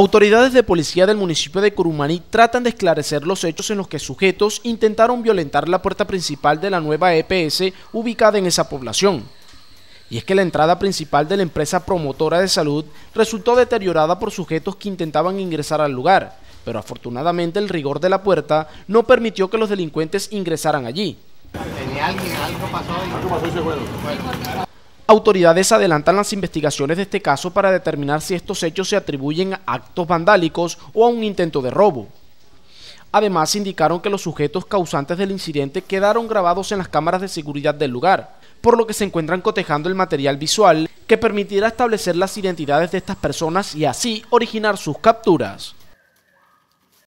Autoridades de policía del municipio de Curumaní tratan de esclarecer los hechos en los que sujetos intentaron violentar la puerta principal de la nueva EPS ubicada en esa población. Y es que la entrada principal de la empresa promotora de salud resultó deteriorada por sujetos que intentaban ingresar al lugar, pero afortunadamente el rigor de la puerta no permitió que los delincuentes ingresaran allí. Autoridades adelantan las investigaciones de este caso para determinar si estos hechos se atribuyen a actos vandálicos o a un intento de robo. Además, indicaron que los sujetos causantes del incidente quedaron grabados en las cámaras de seguridad del lugar, por lo que se encuentran cotejando el material visual que permitirá establecer las identidades de estas personas y así originar sus capturas.